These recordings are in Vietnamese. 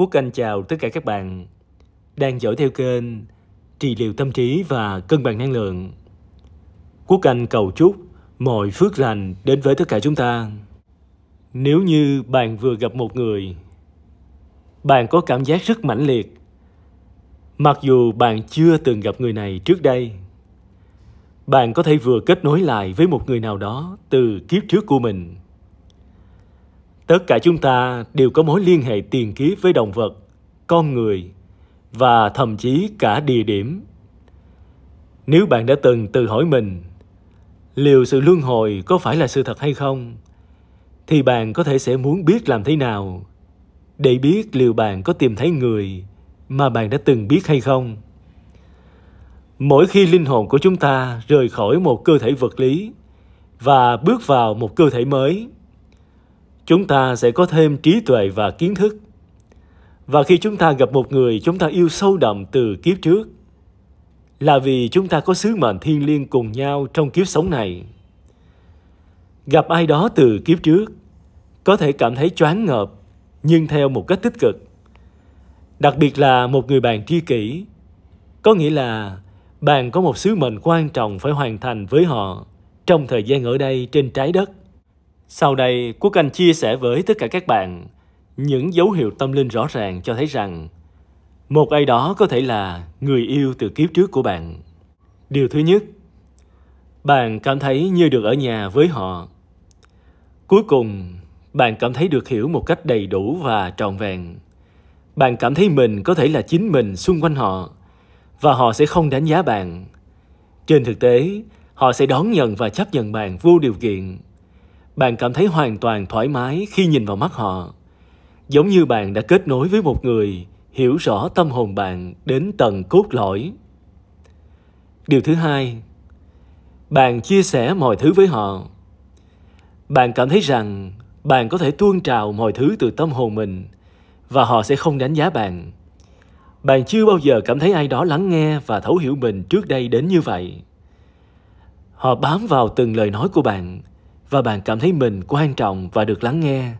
Quốc Anh chào tất cả các bạn đang dõi theo kênh Trị liệu tâm trí và cân bằng năng lượng. Quốc Anh cầu chúc mọi phước lành đến với tất cả chúng ta. Nếu như bạn vừa gặp một người, bạn có cảm giác rất mãnh liệt, mặc dù bạn chưa từng gặp người này trước đây. Bạn có thể vừa kết nối lại với một người nào đó từ kiếp trước của mình tất cả chúng ta đều có mối liên hệ tiền kiếp với động vật con người và thậm chí cả địa điểm nếu bạn đã từng tự hỏi mình liệu sự luân hồi có phải là sự thật hay không thì bạn có thể sẽ muốn biết làm thế nào để biết liệu bạn có tìm thấy người mà bạn đã từng biết hay không mỗi khi linh hồn của chúng ta rời khỏi một cơ thể vật lý và bước vào một cơ thể mới chúng ta sẽ có thêm trí tuệ và kiến thức. Và khi chúng ta gặp một người chúng ta yêu sâu đậm từ kiếp trước, là vì chúng ta có sứ mệnh thiên liêng cùng nhau trong kiếp sống này. Gặp ai đó từ kiếp trước, có thể cảm thấy choáng ngợp, nhưng theo một cách tích cực. Đặc biệt là một người bạn tri kỷ, có nghĩa là bạn có một sứ mệnh quan trọng phải hoàn thành với họ trong thời gian ở đây trên trái đất sau đây, Quốc Anh chia sẻ với tất cả các bạn những dấu hiệu tâm linh rõ ràng cho thấy rằng một ai đó có thể là người yêu từ kiếp trước của bạn. Điều thứ nhất, bạn cảm thấy như được ở nhà với họ. Cuối cùng, bạn cảm thấy được hiểu một cách đầy đủ và trọn vẹn. Bạn cảm thấy mình có thể là chính mình xung quanh họ và họ sẽ không đánh giá bạn. Trên thực tế, họ sẽ đón nhận và chấp nhận bạn vô điều kiện bạn cảm thấy hoàn toàn thoải mái khi nhìn vào mắt họ giống như bạn đã kết nối với một người hiểu rõ tâm hồn bạn đến tận cốt lõi điều thứ hai bạn chia sẻ mọi thứ với họ bạn cảm thấy rằng bạn có thể tuôn trào mọi thứ từ tâm hồn mình và họ sẽ không đánh giá bạn bạn chưa bao giờ cảm thấy ai đó lắng nghe và thấu hiểu mình trước đây đến như vậy họ bám vào từng lời nói của bạn và bạn cảm thấy mình quan trọng và được lắng nghe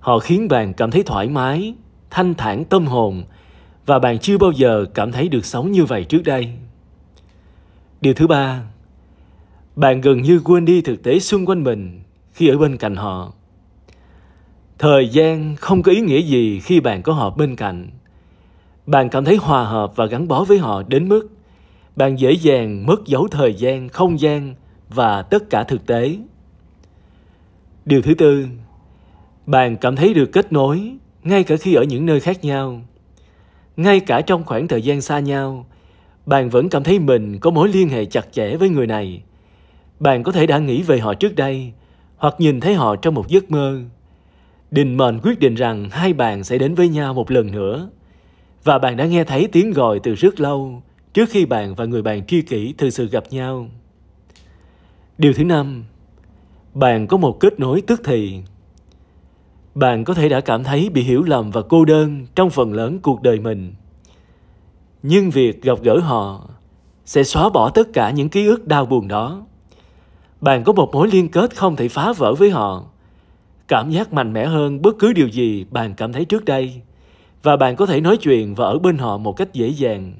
họ khiến bạn cảm thấy thoải mái thanh thản tâm hồn và bạn chưa bao giờ cảm thấy được sống như vậy trước đây điều thứ ba bạn gần như quên đi thực tế xung quanh mình khi ở bên cạnh họ thời gian không có ý nghĩa gì khi bạn có họ bên cạnh bạn cảm thấy hòa hợp và gắn bó với họ đến mức bạn dễ dàng mất dấu thời gian không gian và tất cả thực tế Điều thứ tư, bạn cảm thấy được kết nối ngay cả khi ở những nơi khác nhau. Ngay cả trong khoảng thời gian xa nhau, bạn vẫn cảm thấy mình có mối liên hệ chặt chẽ với người này. Bạn có thể đã nghĩ về họ trước đây hoặc nhìn thấy họ trong một giấc mơ. Đình mệnh quyết định rằng hai bạn sẽ đến với nhau một lần nữa. Và bạn đã nghe thấy tiếng gọi từ rất lâu trước khi bạn và người bạn tri kỷ thực sự gặp nhau. Điều thứ năm, bạn có một kết nối tức thì bạn có thể đã cảm thấy bị hiểu lầm và cô đơn trong phần lớn cuộc đời mình nhưng việc gặp gỡ họ sẽ xóa bỏ tất cả những ký ức đau buồn đó bạn có một mối liên kết không thể phá vỡ với họ cảm giác mạnh mẽ hơn bất cứ điều gì bạn cảm thấy trước đây và bạn có thể nói chuyện và ở bên họ một cách dễ dàng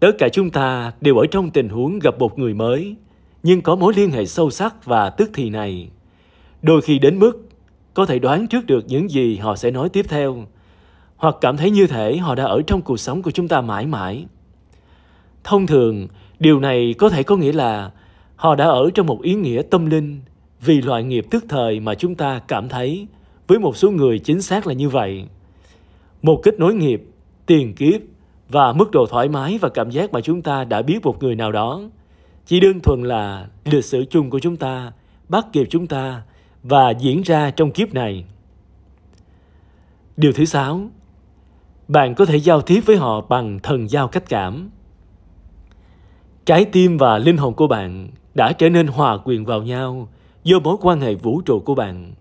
tất cả chúng ta đều ở trong tình huống gặp một người mới nhưng có mối liên hệ sâu sắc và tức thì này. Đôi khi đến mức có thể đoán trước được những gì họ sẽ nói tiếp theo, hoặc cảm thấy như thể họ đã ở trong cuộc sống của chúng ta mãi mãi. Thông thường, điều này có thể có nghĩa là họ đã ở trong một ý nghĩa tâm linh vì loại nghiệp tức thời mà chúng ta cảm thấy với một số người chính xác là như vậy. Một kết nối nghiệp, tiền kiếp và mức độ thoải mái và cảm giác mà chúng ta đã biết một người nào đó – chỉ đơn thuần là lịch sử chung của chúng ta bắt kịp chúng ta và diễn ra trong kiếp này. Điều thứ sáu, bạn có thể giao tiếp với họ bằng thần giao cách cảm. Trái tim và linh hồn của bạn đã trở nên hòa quyện vào nhau do mối quan hệ vũ trụ của bạn.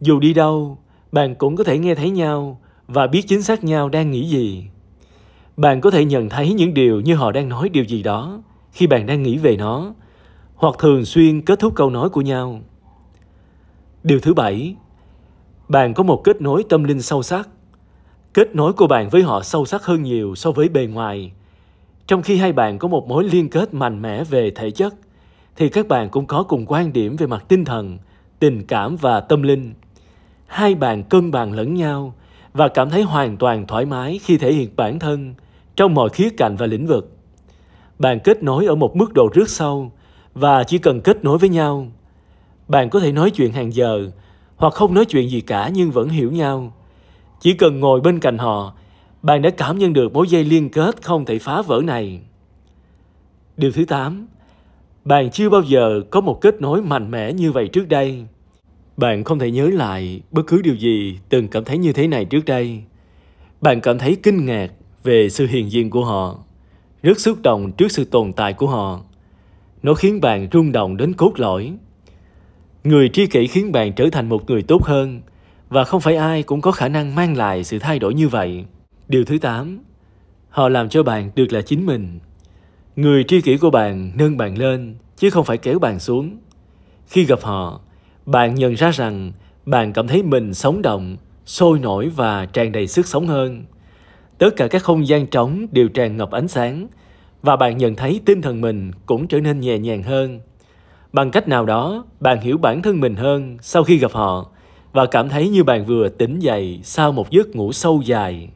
Dù đi đâu, bạn cũng có thể nghe thấy nhau và biết chính xác nhau đang nghĩ gì. Bạn có thể nhận thấy những điều như họ đang nói điều gì đó khi bạn đang nghĩ về nó hoặc thường xuyên kết thúc câu nói của nhau điều thứ bảy bạn có một kết nối tâm linh sâu sắc kết nối của bạn với họ sâu sắc hơn nhiều so với bề ngoài trong khi hai bạn có một mối liên kết mạnh mẽ về thể chất thì các bạn cũng có cùng quan điểm về mặt tinh thần tình cảm và tâm linh hai bạn cân bằng lẫn nhau và cảm thấy hoàn toàn thoải mái khi thể hiện bản thân trong mọi khía cạnh và lĩnh vực bạn kết nối ở một mức độ rất sâu và chỉ cần kết nối với nhau bạn có thể nói chuyện hàng giờ hoặc không nói chuyện gì cả nhưng vẫn hiểu nhau chỉ cần ngồi bên cạnh họ bạn đã cảm nhận được mối dây liên kết không thể phá vỡ này điều thứ tám, bạn chưa bao giờ có một kết nối mạnh mẽ như vậy trước đây bạn không thể nhớ lại bất cứ điều gì từng cảm thấy như thế này trước đây bạn cảm thấy kinh ngạc về sự hiện diện của họ rất xúc động trước sự tồn tại của họ. Nó khiến bạn rung động đến cốt lõi. Người tri kỷ khiến bạn trở thành một người tốt hơn và không phải ai cũng có khả năng mang lại sự thay đổi như vậy. Điều thứ 8. Họ làm cho bạn được là chính mình. Người tri kỷ của bạn nâng bạn lên chứ không phải kéo bạn xuống. Khi gặp họ, bạn nhận ra rằng bạn cảm thấy mình sống động, sôi nổi và tràn đầy sức sống hơn. Tất cả các không gian trống đều tràn ngập ánh sáng và bạn nhận thấy tinh thần mình cũng trở nên nhẹ nhàng hơn. Bằng cách nào đó, bạn hiểu bản thân mình hơn sau khi gặp họ và cảm thấy như bạn vừa tỉnh dậy sau một giấc ngủ sâu dài.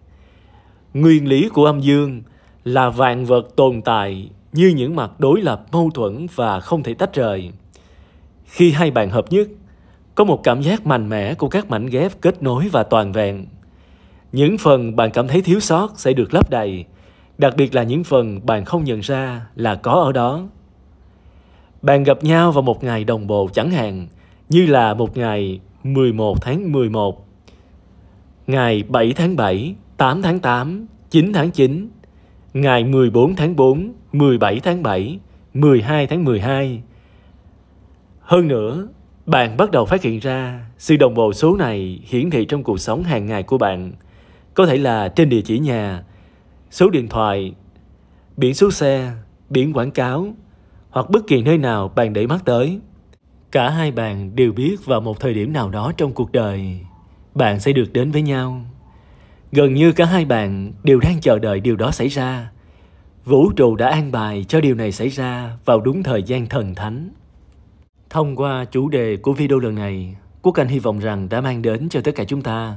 Nguyên lý của âm dương là vạn vật tồn tại như những mặt đối lập mâu thuẫn và không thể tách rời. Khi hai bạn hợp nhất, có một cảm giác mạnh mẽ của các mảnh ghép kết nối và toàn vẹn. Những phần bạn cảm thấy thiếu sót sẽ được lấp đầy, đặc biệt là những phần bạn không nhận ra là có ở đó. Bạn gặp nhau vào một ngày đồng bộ chẳng hạn, như là một ngày 11 tháng 11, ngày 7 tháng 7, 8 tháng 8, 9 tháng 9, ngày 14 tháng 4, 17 tháng 7, 12 tháng 12. Hơn nữa, bạn bắt đầu phát hiện ra sự đồng bộ số này hiển thị trong cuộc sống hàng ngày của bạn – có thể là trên địa chỉ nhà, số điện thoại, biển số xe, biển quảng cáo hoặc bất kỳ nơi nào bạn để mắt tới. Cả hai bạn đều biết vào một thời điểm nào đó trong cuộc đời, bạn sẽ được đến với nhau. Gần như cả hai bạn đều đang chờ đợi điều đó xảy ra. Vũ trụ đã an bài cho điều này xảy ra vào đúng thời gian thần thánh. Thông qua chủ đề của video lần này, Quốc Anh hy vọng rằng đã mang đến cho tất cả chúng ta